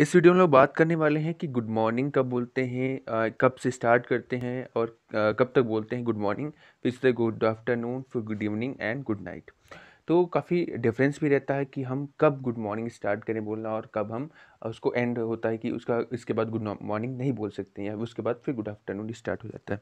इस वीडियो में लोग बात करने वाले हैं कि गुड मॉर्निंग कब बोलते हैं कब से स्टार्ट करते हैं और कब तक बोलते हैं गुड मॉर्निंग फिर से गुड आफ्टरनून फिर good evening and good night तो काफ़ी डिफरेंस भी रहता है कि हम कब गुड मॉर्निंग स्टार्ट करें बोलना और कब हम उसको एंड होता है कि उसका इसके बाद गुड मॉर्निंग नहीं बोल सकते हैं उसके बाद फिर गुड आफ्टरनून स्टार्ट हो जाता है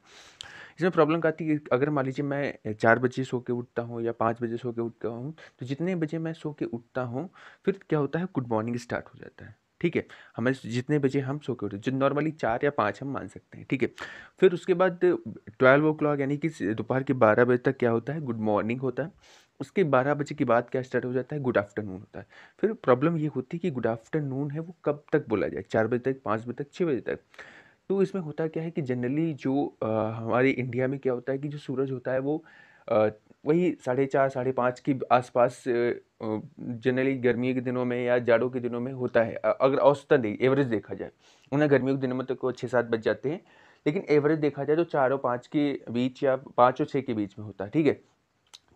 इसमें प्रॉब्लम आती है अगर मान लीजिए मैं चार बजे सो के उठता हूँ या पाँच बजे सो के उठता हूँ तो जितने बजे मैं सो के उठता हूँ फिर क्या होता है गुड मॉर्निंग स्टार्ट हो जाता है ठीक है हमें जितने बजे हम सो के उठे जो नॉर्मली चार या पाँच हम मान सकते हैं ठीक है फिर उसके बाद ट्वेल्व ओ क्लॉक यानी कि दोपहर के बारह बजे तक क्या होता है गुड मॉर्निंग होता है उसके बारह बजे के बाद क्या स्टार्ट हो जाता है गुड आफ्टरनून होता है फिर प्रॉब्लम ये होती है कि गुड आफ्टरनून है वो कब तक बोला जाए चार बजे तक पाँच बजे तक छः बजे तक तो इसमें होता क्या है कि जनरली जो हमारे इंडिया में क्या होता है कि जो सूरज होता है वो वही साढ़े चार साढ़े पाँच के आसपास जनरली गर्मी के दिनों में या जाड़ों के दिनों में होता है अगर औसतन दे एवरेज देखा जाए उन्हें गर्मियों के दिनों में तो छः सात बज जाते हैं लेकिन एवरेज देखा जाए तो चार और पाँच के बीच या पाँच और छः के बीच में होता है ठीक है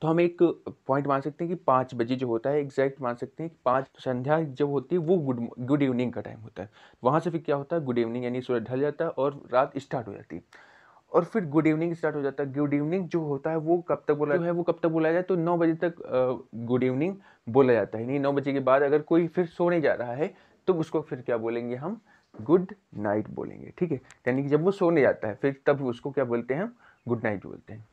तो हम एक पॉइंट मान सकते हैं कि पाँच बजे जो होता है एग्जैक्ट मान सकते हैं कि पाँच संध्या जब होती है वो गुड गुड इवनिंग का टाइम होता है वहाँ से फिर क्या होता है गुड इवनिंग यानी सूर्य ढल जाता है और रात स्टार्ट हो जाती है और फिर गुड इवनिंग स्टार्ट हो जाता है गुड इवनिंग जो होता है वो कब तक बोला जो है वो कब तक बोला जाए तो नौ बजे तक गुड इवनिंग बोला जाता है नहीं नौ बजे के बाद अगर कोई फिर सोने जा रहा है तो उसको फिर क्या बोलेंगे हम गुड नाइट बोलेंगे ठीक है यानी कि जब वो सोने जाता है फिर तब उसको क्या बोलते हैं हम गुड नाइट बोलते हैं